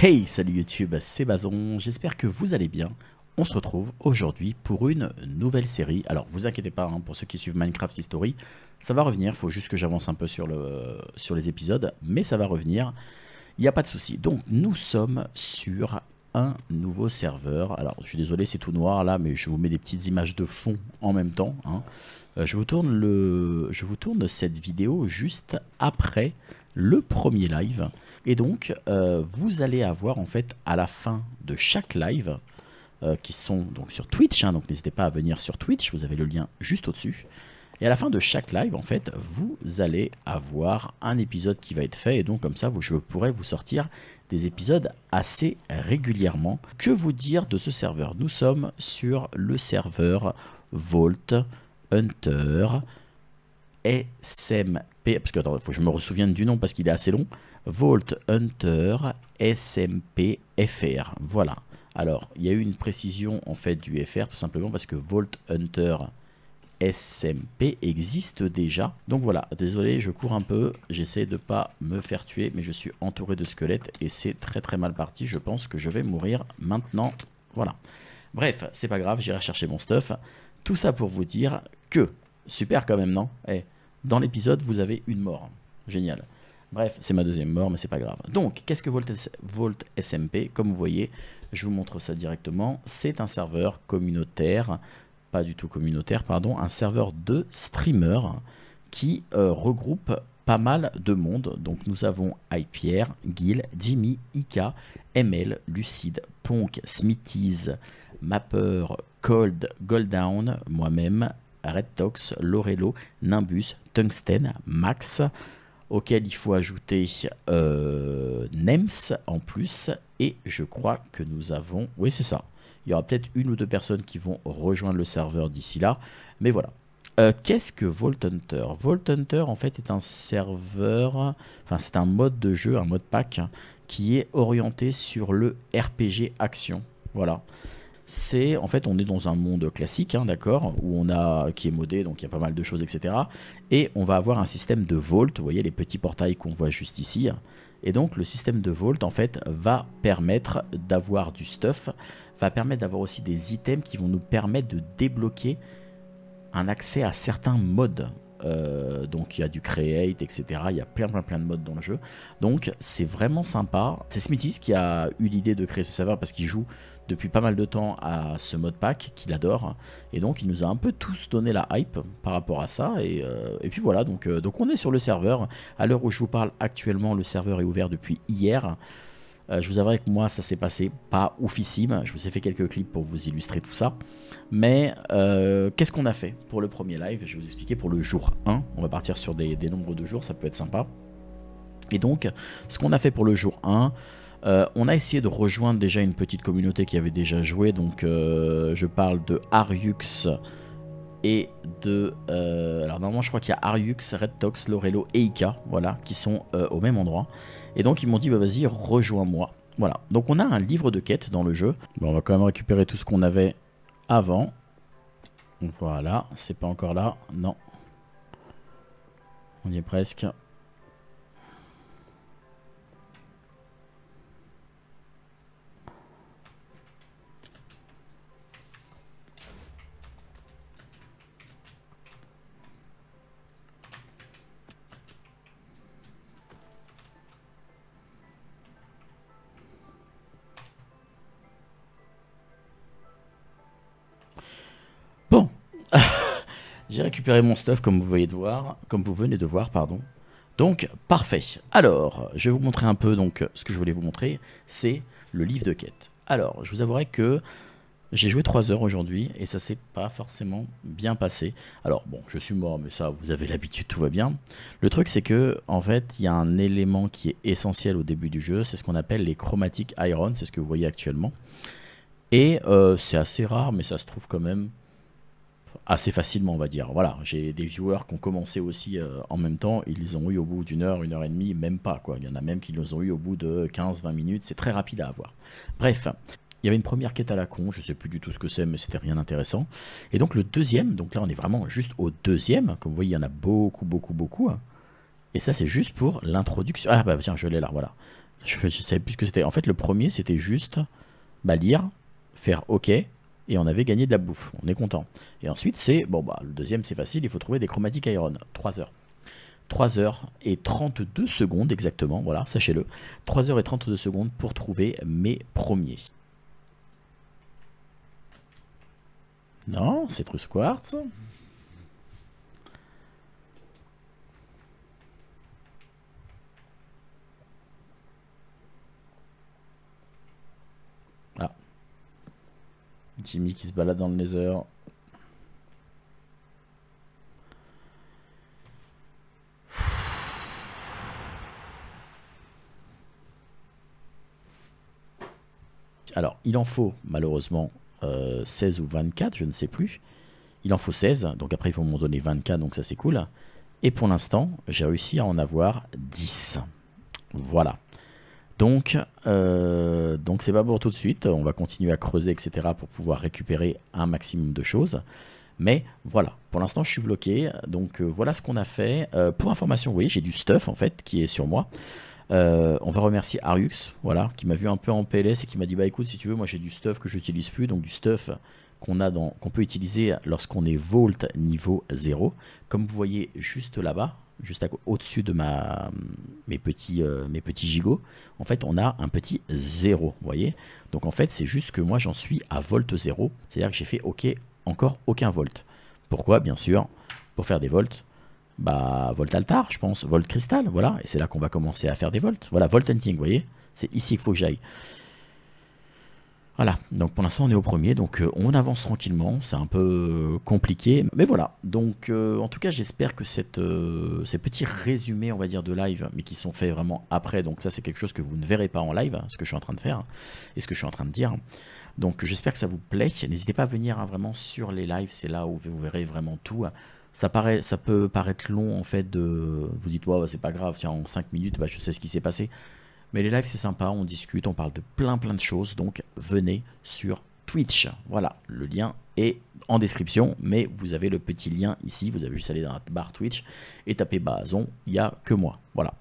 Hey, salut YouTube, c'est Bazon, j'espère que vous allez bien. On se retrouve aujourd'hui pour une nouvelle série. Alors, vous inquiétez pas, hein, pour ceux qui suivent Minecraft History, ça va revenir, faut juste que j'avance un peu sur, le, sur les épisodes, mais ça va revenir, il n'y a pas de souci. Donc, nous sommes sur un nouveau serveur. Alors, je suis désolé, c'est tout noir là, mais je vous mets des petites images de fond en même temps. Hein. Euh, je, vous tourne le, je vous tourne cette vidéo juste après le premier live. Et donc, euh, vous allez avoir en fait à la fin de chaque live, euh, qui sont donc sur Twitch, hein, donc n'hésitez pas à venir sur Twitch, vous avez le lien juste au-dessus. Et à la fin de chaque live, en fait, vous allez avoir un épisode qui va être fait. Et donc, comme ça, vous, je pourrai vous sortir des épisodes assez régulièrement. Que vous dire de ce serveur Nous sommes sur le serveur Vault Hunter SMP, parce que attends, il faut que je me ressouvienne du nom parce qu'il est assez long, Volt Hunter SMP FR. Voilà. Alors, il y a eu une précision en fait du FR, tout simplement parce que Volt Hunter SMP existe déjà. Donc voilà, désolé, je cours un peu, j'essaie de pas me faire tuer, mais je suis entouré de squelettes et c'est très très mal parti. Je pense que je vais mourir maintenant. Voilà. Bref, c'est pas grave, j'irai chercher mon stuff. Tout ça pour vous dire que, super quand même, non Eh, dans l'épisode, vous avez une mort. Génial. Bref, c'est ma deuxième mort, mais c'est pas grave. Donc, qu'est-ce que Volt, SMP Comme vous voyez, je vous montre ça directement. C'est un serveur communautaire, pas du tout communautaire, pardon, un serveur de streamers qui euh, regroupe pas mal de monde. Donc, nous avons IPierre, Gil, Jimmy, Ika, ML, Lucide, Ponk, Smithies, Mapper, Cold, Goldown, moi-même, Tox, Lorello, Nimbus, Tungsten, Max, auquel il faut ajouter euh, Nems en plus. Et je crois que nous avons... Oui, c'est ça. Il y aura peut-être une ou deux personnes qui vont rejoindre le serveur d'ici là. Mais voilà. Euh, qu'est-ce que Vault Hunter Vault Hunter, en fait, est un serveur... Enfin, c'est un mode de jeu, un mode pack, hein, qui est orienté sur le RPG action. Voilà c'est en fait on est dans un monde classique, hein, d'accord, où on a qui est modé, donc il y a pas mal de choses, etc. Et on va avoir un système de vault, vous voyez les petits portails qu'on voit juste ici. Et donc le système de vault en fait va permettre d'avoir du stuff, va permettre d'avoir aussi des items qui vont nous permettre de débloquer un accès à certains modes euh, donc il y a du create, etc. Il y a plein plein plein de modes dans le jeu. Donc c'est vraiment sympa. C'est Smithis qui a eu l'idée de créer ce serveur parce qu'il joue depuis pas mal de temps à ce mode pack qu'il adore. Et donc il nous a un peu tous donné la hype par rapport à ça. Et, euh, puis voilà, donc, euh, donc on est sur le serveur. À l'heure où je vous parle actuellement, le serveur est ouvert depuis hier. Euh, je vous avouerai que moi, ça s'est passé pas oufissime. Je vous ai fait quelques clips pour vous illustrer tout ça. Mais euh, qu'est-ce qu'on a fait pour le premier live Je vais vous expliquer pour le jour 1. On va partir sur des, nombres de jours, ça peut être sympa. Et donc, ce qu'on a fait pour le jour 1, euh, on a essayé de rejoindre déjà une petite communauté qui avait déjà joué. Donc, je parle de Ariux et de... Euh, alors normalement je crois qu'il y a Ariux, Tox, Lorello et Ika, voilà, qui sont euh, au même endroit. Et donc ils m'ont dit, bah vas-y, rejoins-moi. Voilà, donc on a un livre de quête dans le jeu. Bon, on va quand même récupérer tout ce qu'on avait avant. Voilà, c'est pas encore là, non. On y est presque. J'ai récupéré mon stuff comme vous, voyez de voir, comme vous venez de voir. pardon. Donc, parfait. Alors, je vais vous montrer un peu donc ce que je voulais vous montrer, c'est le livre de quête. Alors, je vous avouerai que j'ai joué 3 heures aujourd'hui et ça s'est pas forcément bien passé. Alors bon, je suis mort, mais ça, vous avez l'habitude, tout va bien. Le truc, c'est que en fait, il y a un élément qui est essentiel au début du jeu, c'est ce qu'on appelle les chromatiques iron, c'est ce que vous voyez actuellement. Et euh, c'est assez rare, mais ça se trouve quand même assez facilement, on va dire. Voilà, j'ai des viewers qui ont commencé aussi euh, en même temps, ils les ont eu au bout d'une heure, une heure et demie, même pas quoi. Il y en a même qui les ont eu au bout de 15-20 minutes, c'est très rapide à avoir. Bref, il y avait une première quête à la con, je sais plus du tout ce que c'est, mais c'était rien d'intéressant. Et donc le deuxième, donc là on est vraiment juste au deuxième, comme vous voyez, il y en a beaucoup, beaucoup, beaucoup. Hein. Et ça c'est juste pour l'introduction. Ah bah tiens, je l'ai là, voilà. Je, ne savais plus ce que c'était. En fait, le premier c'était juste bah, lire, faire OK, et on avait gagné de la bouffe. On est content. Et ensuite, c'est, bon, bah, le deuxième, c'est facile, il faut trouver des chromatiques iron. 3 heures. 3 heures et 32 secondes exactement, voilà, sachez-le. 3 heures et 32 secondes pour trouver mes premiers. Non, c'est True Quartz. Timmy qui se balade dans le nether. Alors, il en faut malheureusement 16 euh, ou 24, je ne sais plus. Il en faut 16, donc après il vont m'en donner 24, donc ça c'est cool. Et pour l'instant, j'ai réussi à en avoir 10. Voilà. Donc, euh, donc c'est pas pour tout de suite. On va continuer à creuser, etc., pour pouvoir récupérer un maximum de choses. Mais voilà, pour l'instant, je suis bloqué. Donc euh, voilà ce qu'on a fait. Euh, pour information, vous voyez, j'ai du stuff en fait qui est sur moi. on va remercier Arux, voilà, qui m'a vu un peu en PLS et qui m'a dit bah écoute, si tu veux, moi j'ai du stuff que j'utilise plus, donc du stuff qu'on a qu'on peut utiliser lorsqu'on est volt niveau 0. Comme vous voyez juste là-bas, juste au-dessus de ma, mes, petits, euh, mes petits gigots, en fait, on a un petit 0, vous voyez Donc, en fait, c'est juste que moi, j'en suis à volt 0, c'est-à-dire que j'ai fait OK, encore aucun volt. Pourquoi Bien sûr, pour faire des volts, bah, volt altar, je pense, volt cristal, voilà, et c'est là qu'on va commencer à faire des volts. Voilà, volt hunting, vous voyez C'est ici qu'il faut que j'aille. Voilà, donc pour l'instant on est au premier, donc euh, on avance tranquillement, c'est un peu euh, compliqué, mais voilà. Donc euh, en tout cas j'espère que cette, ces petits résumés on va dire de live, mais qui sont faits vraiment après, donc ça c'est quelque chose que vous ne verrez pas en live, hein, ce que je suis en train de faire hein, et ce que je suis en train de dire. Donc j'espère que ça vous plaît, n'hésitez pas à venir hein, vraiment sur les lives, c'est là où vous verrez vraiment tout. Ça, paraît, ça peut paraître long en fait de... Vous dites, ouais, c'est pas grave, tiens, en 5 minutes, bah, je sais ce qui s'est passé. Mais les lives, c'est sympa, on discute, on parle de plein plein de choses. Donc venez sur Twitch. Voilà, le lien est en description, mais vous avez le petit lien ici. Vous avez juste à aller dans la barre Twitch et taper Bazon, il n'y a que moi. Voilà.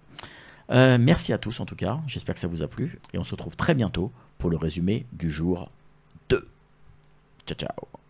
Euh, merci à tous en tout cas, j'espère que ça vous a plu et on se retrouve très bientôt pour le résumé du jour 2. Ciao ciao